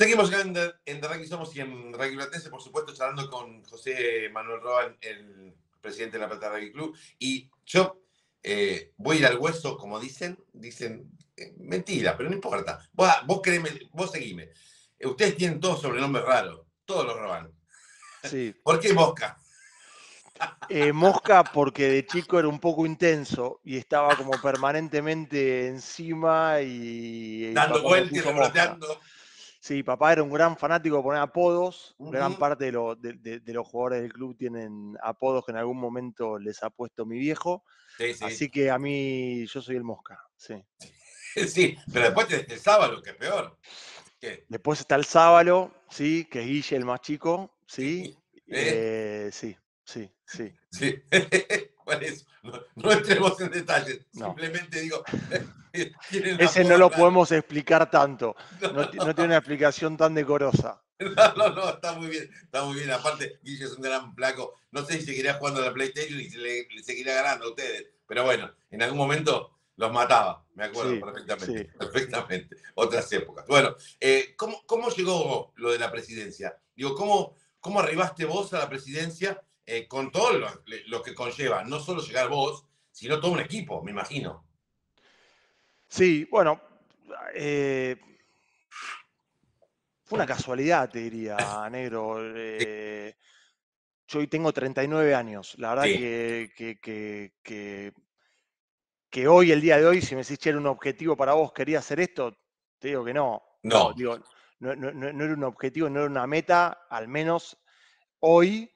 Seguimos en, en The Rugby Somos y en Rugby Platense, por supuesto, charlando con José Manuel Roa, el presidente de la Plata Rugby Club. Y yo eh, voy a ir al hueso, como dicen, dicen eh, mentira, pero no importa. Vos, créeme, vos seguime. Eh, ustedes tienen todos sobrenombres raros, todos los roban. Sí. ¿Por qué Mosca? Mosca porque de chico era un poco intenso y estaba como permanentemente encima y... Dando vueltas, volteando. Sí, papá era un gran fanático de poner apodos. Gran parte de, los jugadores del club tienen apodos que en algún momento les ha puesto mi viejo. Así que a mí yo soy el mosca. Sí. sí, pero después el sábalo, que es peor. Después está el sábalo, sí, que es Guille el más chico, sí. sí, ¿eh? Eh, sí, sí. sí. No, entremos en detalles. Simplemente digo. Ese no lo podemos explicar tanto. No, tiene una explicación tan decorosa. No, no, no, está muy bien, está muy bien. Aparte, Guille es un gran placo. No sé si seguirá jugando a la PlayStation y se le, seguirá ganando a ustedes. Pero bueno, en algún momento los mataba, me acuerdo perfectamente. Perfectamente. Otras épocas. Bueno, eh, ¿cómo, llegó lo de la presidencia? Digo, ¿cómo, ¿cómo arribaste vos a la presidencia? Eh, con todo lo, que conlleva, no solo llegar vos, sino todo un equipo, me imagino. Sí, bueno, eh, fue una casualidad, te diría, negro. Eh, yo hoy tengo 39 años, la verdad que, que, hoy, el día de hoy, si me decís, era un objetivo para vos, quería hacer esto, te digo que no. No. no no, no, no, era un objetivo, no era una meta, al menos hoy,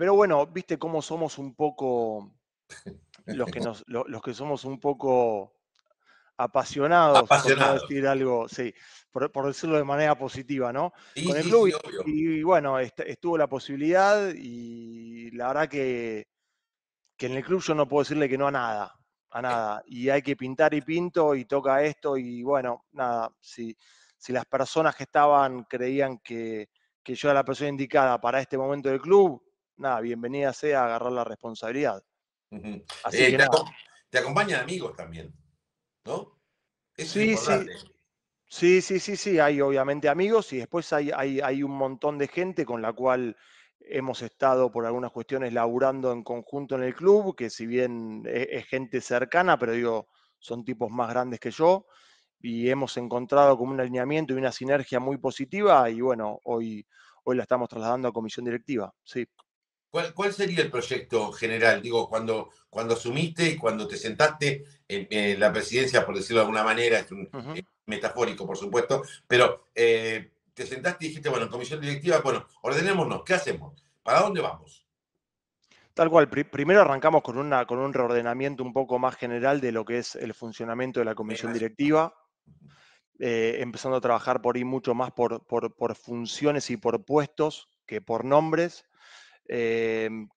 pero bueno, viste cómo somos un poco, los que, nos, los, que somos un poco apasionados, por decir algo, sí, por, decirlo de manera positiva, ¿no? Con el club y, bueno, estuvo la posibilidad y la verdad que, en el club yo no puedo decirle que no a nada, a eh. nada. Y hay que pintar y pinto y toca esto y bueno, nada, si, las personas que estaban creían que, que yo era la persona indicada para este momento del club, nada, bienvenida sea a agarrar la responsabilidad. Así eh, te, acompaña acompañan amigos también, ¿no? sí, sí. Sí, sí, sí, hay obviamente amigos y después hay, un montón de gente con la cual hemos estado por algunas cuestiones laburando en conjunto en el club, que si bien e, es, gente cercana, pero digo, son tipos más grandes que yo y hemos encontrado como un alineamiento y una sinergia muy positiva y bueno, hoy, hoy la estamos trasladando a comisión directiva, sí. ¿Cuál, sería el proyecto general? Digo, cuando, cuando asumiste y cuando te sentaste en, la presidencia, por decirlo de alguna manera, es un, metafórico, por supuesto, pero eh, te sentaste y dijiste, bueno, comisión directiva, bueno, ordenémonos, ¿qué hacemos? ¿Para dónde vamos? Tal cual, primero arrancamos con, una, con un reordenamiento un poco más general de lo que es el funcionamiento de la comisión directiva, eh, empezando a trabajar por ahí mucho más por, por, por funciones y por puestos que por nombres. Em,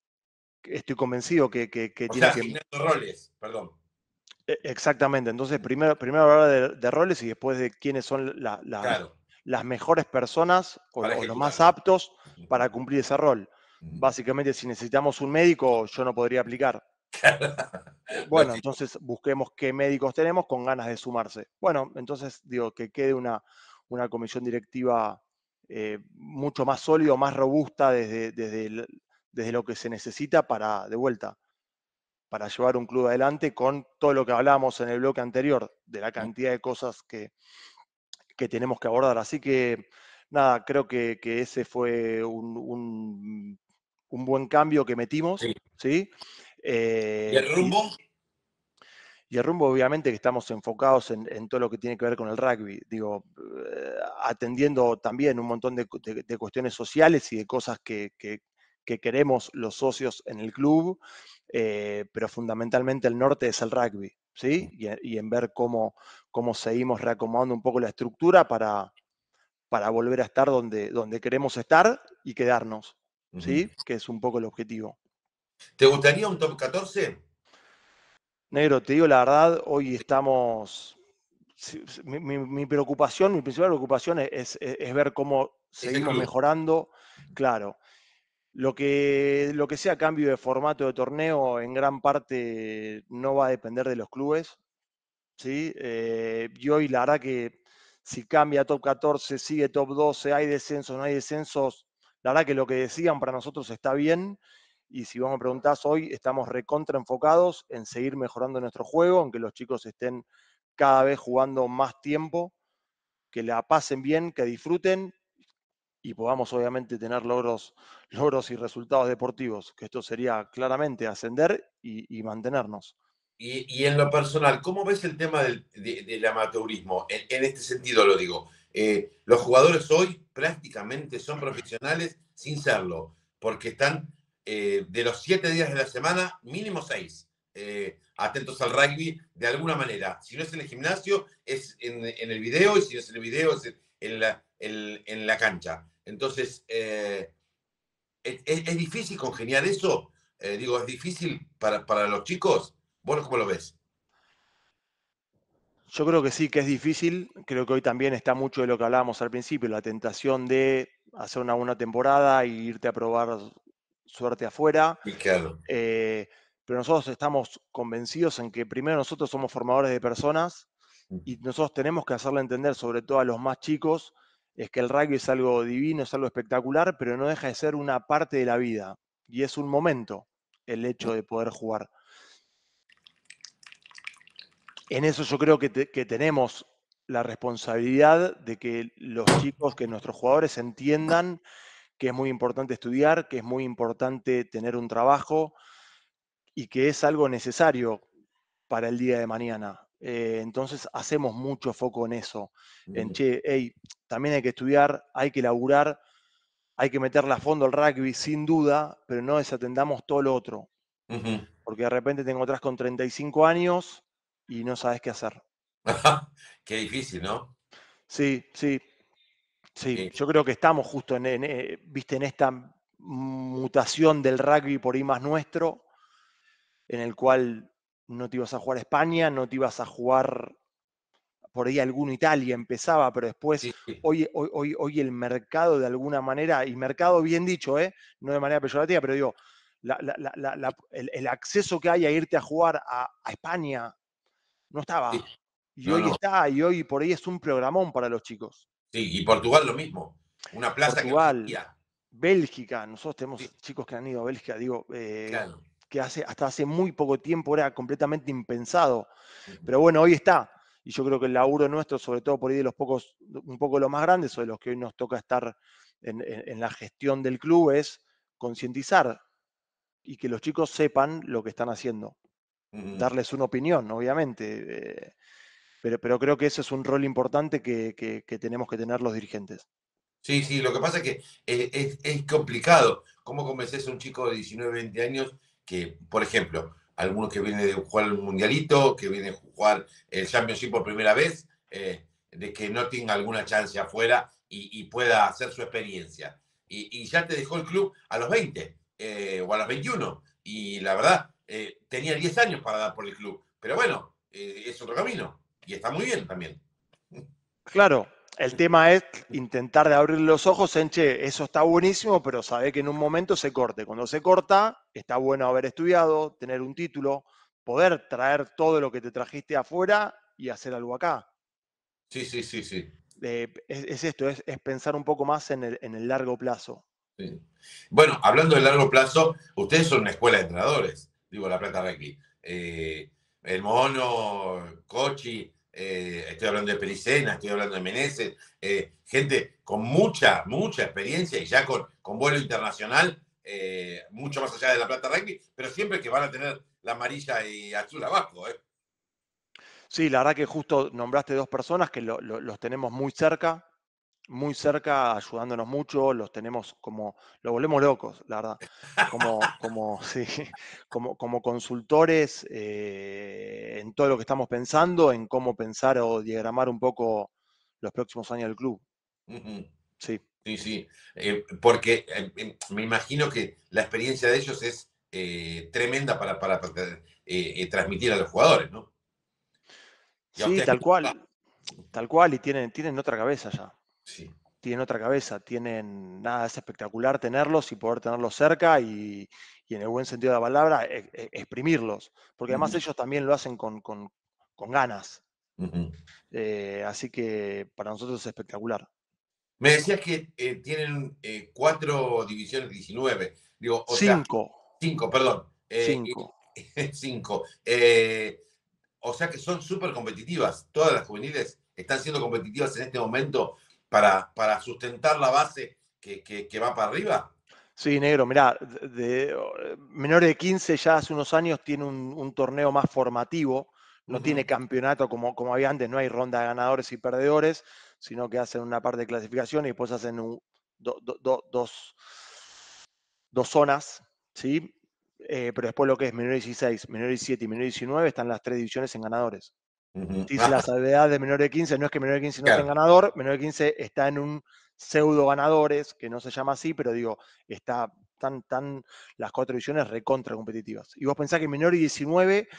estoy convencido que, que, que o tiene roles, perdón. E, exactamente, entonces primero, primero hablar de, roles y después de quiénes son las mejores personas o, los más aptos para cumplir ese rol. Básicamente, si necesitamos un médico, yo no podría aplicar. Bueno, entonces busquemos qué médicos tenemos con ganas de sumarse. Bueno, entonces digo que quede una, una comisión directiva eh, mucho más sólida, más robusta desde, desde el, desde lo que se necesita para, de vuelta, para llevar un club adelante con todo lo que hablábamos en el bloque anterior, de la cantidad de cosas que, tenemos que abordar. Así que, nada, creo que, ese fue un, un, buen cambio que metimos. ¿Sí? ¿Y eh, el rumbo? Y, el rumbo, obviamente, que estamos enfocados en, todo lo que tiene que ver con el rugby. Digo, eh, atendiendo también un montón de, cuestiones sociales y de cosas que, que queremos los socios en el club, eh, pero fundamentalmente el norte es el rugby, ¿sí? Y, en ver cómo, cómo seguimos reacomodando un poco la estructura para, para volver a estar donde, donde queremos estar y quedarnos, ¿sí? Que es un poco el objetivo. ¿Te gustaría un top 14? Negro, te digo la verdad, hoy estamos. Mi, preocupación, mi principal preocupación es ver cómo seguimos mejorando. Claro, lo que, lo que sea cambio de formato de torneo en gran parte no va a depender de los clubes. ¿sí? Eh, y hoy la verdad que si cambia top 14, sigue top 12, hay descensos, no hay descensos, la verdad que lo que decían para nosotros está bien. Y si vos me preguntás hoy, estamos recontra enfocados en seguir mejorando nuestro juego, aunque los chicos estén cada vez jugando más tiempo, que la pasen bien, que disfruten y podamos obviamente tener logros, logros y resultados deportivos, que esto sería claramente ascender y, mantenernos. Y, en lo personal, ¿cómo ves el tema del, amateurismo? En, este sentido lo digo. Eh, los jugadores hoy prácticamente son profesionales sin serlo, porque están eh, de los siete días de la semana, mínimo seis, eh, atentos al rugby de alguna manera. Si no es en el gimnasio, es en, el video, y si no es en el video, es en la, en la cancha. Entonces, eh, es, difícil congeniar eso. Eh, digo, es difícil para, los chicos. ¿Vos cómo lo ves? Yo creo que sí, que es difícil. Creo que hoy también está mucho de lo que hablábamos al principio, la tentación de hacer una buena temporada e irte a probar suerte afuera. claro. Eh, pero nosotros estamos convencidos en que primero nosotros somos formadores de personas mm. y nosotros tenemos que hacerle entender, sobre todo a los más chicos, es que el rugby es algo divino, es algo espectacular, pero no deja de ser una parte de la vida. Y es un momento el hecho de poder jugar. En eso yo creo que, que tenemos la responsabilidad de que los chicos, que nuestros jugadores entiendan que es muy importante estudiar, que es muy importante tener un trabajo y que es algo necesario para el día de mañana. Eh, entonces hacemos mucho foco en eso, en che, hey, también hay que estudiar, hay que laburar, hay que meterle a fondo el rugby, sin duda, pero no desatendamos todo lo otro. Porque de repente te encontrás con 35 años y no sabes qué hacer. qué difícil, ¿no? Sí, sí. Sí, yo creo que estamos justo en, eh, viste, en esta mutación del rugby por ahí más nuestro, en el cual no te ibas a jugar a España, no te ibas a jugar por ahí alguno Italia empezaba, pero después hoy, hoy, hoy, el mercado de alguna manera, y mercado bien dicho, ¿eh? no de manera peyorativa, pero digo, el, acceso que hay a irte a jugar a, España no estaba. Y hoy está, y hoy por ahí es un programón para los chicos. Sí, y Portugal lo mismo. Una plaza Portugal, Bélgica, nosotros tenemos chicos que han ido a Bélgica, digo, eh, que hace, hasta hace muy poco tiempo era completamente impensado. Pero bueno, hoy está. Y yo creo que el laburo nuestro, sobre todo por ahí de los pocos, un poco los más grandes o de los que hoy nos toca estar en, la gestión del club, es concientizar y que los chicos sepan lo que están haciendo. Darles una opinión, obviamente. Eh, pero, pero, creo que ese es un rol importante que, tenemos que tener los dirigentes. Sí, sí, lo que pasa es que eh, es, es, complicado. ¿Cómo convences a un chico de 19, 20 años que, por ejemplo, algunos que vienen de jugar el Mundialito, que viene a jugar el Championship por primera vez, eh, de que no tenga alguna chance afuera y, pueda hacer su experiencia. Y, ya te dejó el club a los 20 eh, o a los 21. Y la verdad, eh, tenía 10 años para dar por el club. Pero bueno, es otro camino. Y está muy bien también. Claro, el tema es intentar de abrir los ojos Enche eso está buenísimo, pero sabe que en un momento se corte. Cuando se corta, está bueno haber estudiado, tener un título, poder traer todo lo que te trajiste afuera y hacer algo acá. Sí, sí, sí, sí. Eh, es, esto, es, pensar un poco más en el, largo plazo. Bueno, hablando de largo plazo, ustedes son una escuela de entrenadores, digo La Plata Requi. Eh, el Mono, Cochi, eh, estoy hablando de Pericena, estoy hablando de Meneses, gente con mucha, mucha experiencia y ya con, con vuelo internacional eh, mucho más allá de la plata rugby, pero siempre que van a tener la amarilla y azul abajo. ¿eh? Sí, la verdad que justo nombraste dos personas que los tenemos muy cerca, muy cerca, ayudándonos mucho, los tenemos como, los volvemos locos, la verdad, como, como, como, consultores eh, en todo lo que estamos pensando, en cómo pensar o diagramar un poco los próximos años del club. Sí. Sí, sí, eh, porque eh, eh, me imagino que la experiencia de ellos es tremenda para, transmitir a los jugadores, ¿no? sí, tal cual, tal cual, y tienen, tienen otra cabeza ya. Sí. Tienen otra cabeza, tienen, nada, es espectacular tenerlos y poder tenerlos cerca y, en el buen sentido de la palabra, e, e, exprimirlos, porque además ellos también lo hacen con, ganas. así que para nosotros es espectacular. Me decías que eh, tienen eh, cuatro divisiones 19. cinco. cinco, perdón. Eh, cinco. cinco. o sea que son súper competitivas. Todas las juveniles están siendo competitivas en este momento para, para sustentar la base que, va para arriba. Sí, negro, mirá, de, de, menores de 15 ya hace unos años tiene un, torneo más formativo, no tiene campeonato como, como había antes, no hay ronda de ganadores y perdedores, sino que hacen una parte de clasificación y después hacen un, dos, zonas, ¿sí? Eh, pero después lo que es menor 16, menor 17 y menor 19 están las tres divisiones en ganadores. Y la salvedad de menor de 15, no es que menor de 15 no esté en ganador, menor de 15 está en un pseudo ganadores, que no se llama así, pero digo, está tan, tan las cuatro divisiones recontra competitivas. Y vos pensás que menor y 19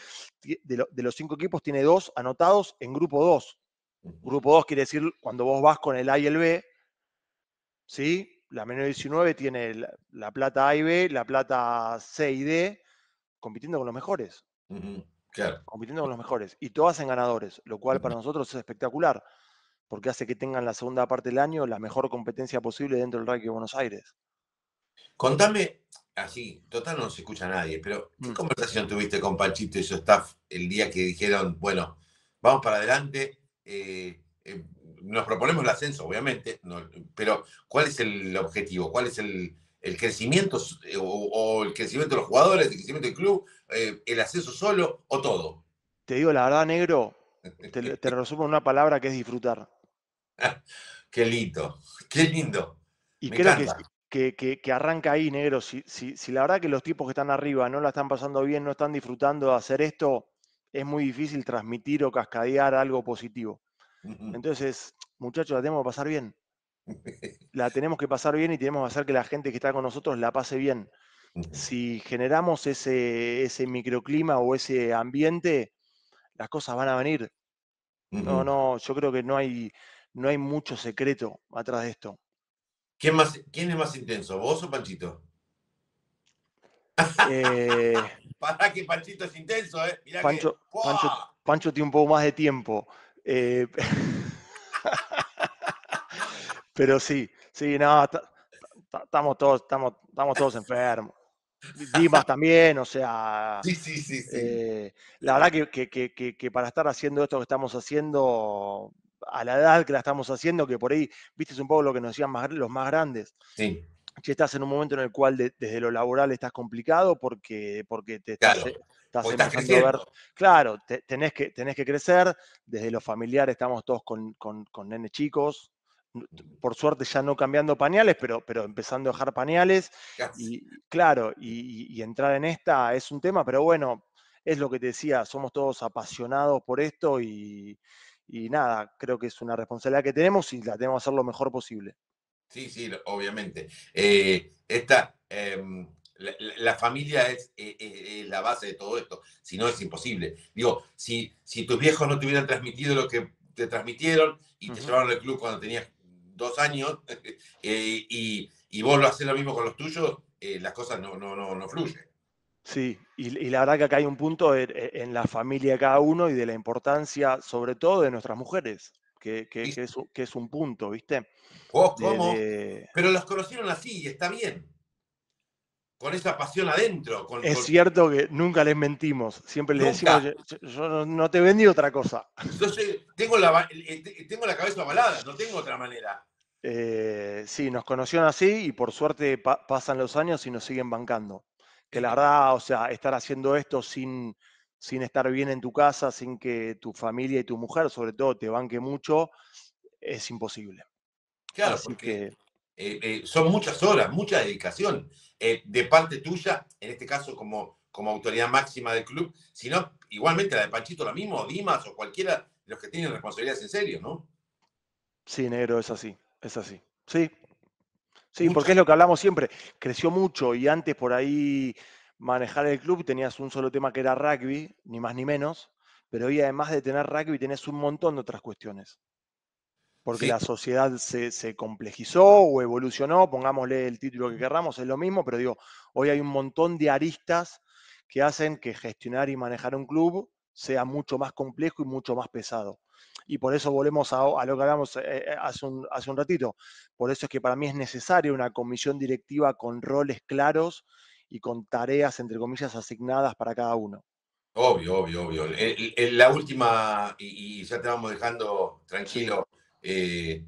de, de los cinco equipos tiene dos anotados en grupo 2, Grupo 2 quiere decir cuando vos vas con el A y el B, ¿sí? La menor 19 tiene la, plata A y B, la plata C y D, compitiendo con los mejores. Claro. Compitiendo con los mejores. Y todos en ganadores, lo cual para nosotros es espectacular, porque hace que tengan la segunda parte del año la mejor competencia posible dentro del ranking de Buenos Aires. Contame, así, total no se escucha nadie, pero ¿qué mm. conversación tuviste con Panchito y su staff el día que dijeron, bueno, vamos para adelante, eh, eh, nos proponemos el ascenso, obviamente, pero ¿cuál es el objetivo? ¿Cuál es el, crecimiento eh, o, el crecimiento de los jugadores, el crecimiento del club, el ascenso solo o todo? Te digo la verdad, negro, te, resumo en una palabra que es disfrutar. Ah, qué lindo, qué lindo. Y creo que, arranca ahí, negro. Si, si la verdad que los tipos que están arriba no la están pasando bien, no están disfrutando de hacer esto, es muy difícil transmitir o cascadear algo positivo. Entonces, muchachos, la tenemos que pasar bien. La tenemos que pasar bien y tenemos que hacer que la gente que está con nosotros la pase bien. Si generamos ese, ese microclima o ese ambiente, las cosas van a venir. No, no, yo creo que no hay, no hay mucho secreto atrás de esto. ¿Quién, más, ¿Quién es más intenso, vos o Panchito? Eh, Para que Panchito es intenso, eh. Pancho, tiene un poco más de tiempo. Eh, pero sí, sí, no, estamos todos, estamos, estamos todos enfermos. Dimas también, o sea. Sí, sí, sí. Eh, la verdad que, para estar haciendo esto que estamos haciendo, a la edad que la estamos haciendo, que por ahí, viste, es un poco lo que nos decían los más grandes. Sí si estás en un momento en el cual desde lo laboral estás complicado porque, porque te estás, eh, empezando a ver. Claro, tenés, que, tenés que crecer. Desde lo familiar estamos todos con, con, chicos. Por suerte ya no cambiando pañales, pero, pero empezando a dejar pañales. Y claro, y, entrar en esta es un tema, pero bueno, es lo que te decía, somos todos apasionados por esto y, y nada, creo que es una responsabilidad que tenemos y la tenemos que hacer lo mejor posible. Sí, sí, obviamente. Eh, em, la, familia eh, eh, es, la base de todo esto, si no es imposible. Digo, si, si tus viejos no te hubieran transmitido lo que te transmitieron y te llevaron al club cuando tenías dos años y, y, vos lo haces lo mismo con los tuyos, las cosas no, no, fluyen. Sí, y, la verdad que acá hay un punto en la familia de cada uno y de la importancia, sobre todo, de nuestras mujeres que, es, un punto, ¿viste? ¿cómo? Pero los conocieron así y está bien. Con esa pasión adentro. es cierto que nunca les mentimos. Siempre les decimos, yo, no te vendí otra cosa. entonces tengo, la, eh, eh, tengo la cabeza avalada, no tengo otra manera. Eh, sí, nos conocieron así y por suerte pasan los años y nos siguen bancando. Que la verdad, o sea, estar haciendo esto sin, sin estar bien en tu casa, sin que tu familia y tu mujer, sobre todo, te banque mucho, es imposible. Claro, porque eh, eh, son muchas horas, mucha dedicación eh, de parte tuya, en este caso como, como autoridad máxima del club, sino igualmente la de Panchito, la mismo, o Dimas, o cualquiera de los que tienen responsabilidades en serio, ¿no? Sí, negro, es así, es así. Sí, sí, porque es lo que hablamos siempre. Creció mucho y antes por ahí manejar el club, tenías un solo tema que era rugby, ni más ni menos, pero hoy además de tener rugby tenés un montón de otras cuestiones. Porque la sociedad se, complejizó o evolucionó, pongámosle el título que querramos, es lo mismo, pero digo, hoy hay un montón de aristas que hacen que gestionar y manejar un club sea mucho más complejo y mucho más pesado. Y por eso volvemos a, lo que hablamos eh, eh, hace, un, hace un ratito. Por eso es que para mí es necesaria una comisión directiva con roles claros y con tareas, entre comillas, asignadas para cada uno. Obvio, obvio, obvio. la última, y, ya te vamos dejando tranquilo, eh,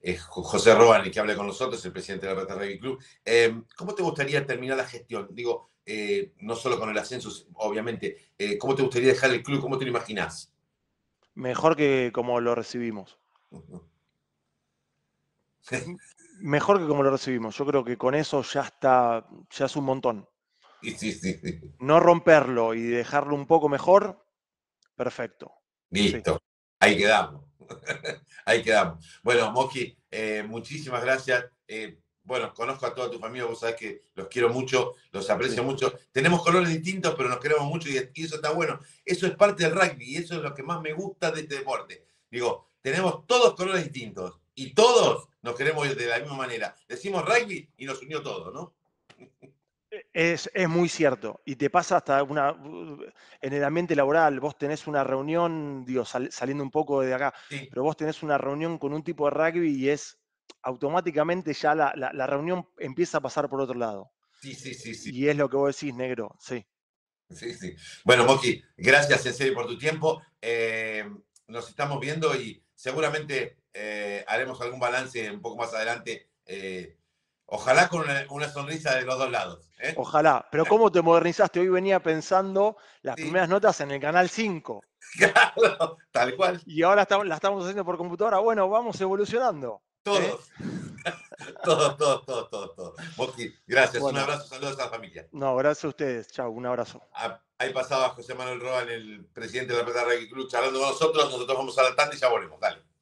es José Roban, el que habla con nosotros, el presidente de la Plata Rugby Club. Em, ¿Cómo te gustaría terminar la gestión? Digo, eh, no solo con el ascenso, obviamente. Eh, ¿Cómo te gustaría dejar el club? ¿Cómo te lo imaginás? Mejor que como lo recibimos. Mejor que como lo recibimos. Yo creo que con eso ya está, ya es un montón. No romperlo y dejarlo un poco mejor, perfecto. Listo. Ahí quedamos. Ahí quedamos. Bueno, Moki, eh, muchísimas gracias. Eh, bueno, conozco a toda tu familia, vos sabés que los quiero mucho, los aprecio mucho. Tenemos colores distintos, pero nos queremos mucho y, y, eso está bueno. Eso es parte del rugby y eso es lo que más me gusta de este deporte. Digo, tenemos todos colores distintos, y todos nos queremos de la misma manera. Decimos rugby y nos unió todo, ¿no? Es, muy cierto. Y te pasa hasta una. En el ambiente laboral, vos tenés una reunión, digo, saliendo un poco de acá, pero vos tenés una reunión con un tipo de rugby y es automáticamente ya la, reunión empieza a pasar por otro lado. Sí, sí, sí, sí. Y es lo que vos decís, negro, sí. Sí, sí. Bueno, Moki, gracias en serio por tu tiempo. Eh, nos estamos viendo y seguramente eh, haremos algún balance un poco más adelante. Eh, ojalá con una, sonrisa de los dos lados. ¿eh? Ojalá, pero ¿cómo te modernizaste? Hoy venía pensando las primeras notas en el canal 5. Claro, tal cual. Y ahora estamos la estamos haciendo por computadora. Bueno, vamos evolucionando. Todos. todos, todos, todos, todos, todos. gracias. un abrazo, saludos a la familia. No, gracias a ustedes. Chao, un abrazo. Ah, ahí pasaba José Manuel Roa, el presidente de la Plata Club, charlando con nosotros. Nosotros vamos a la tanda y ya volvemos. Dale.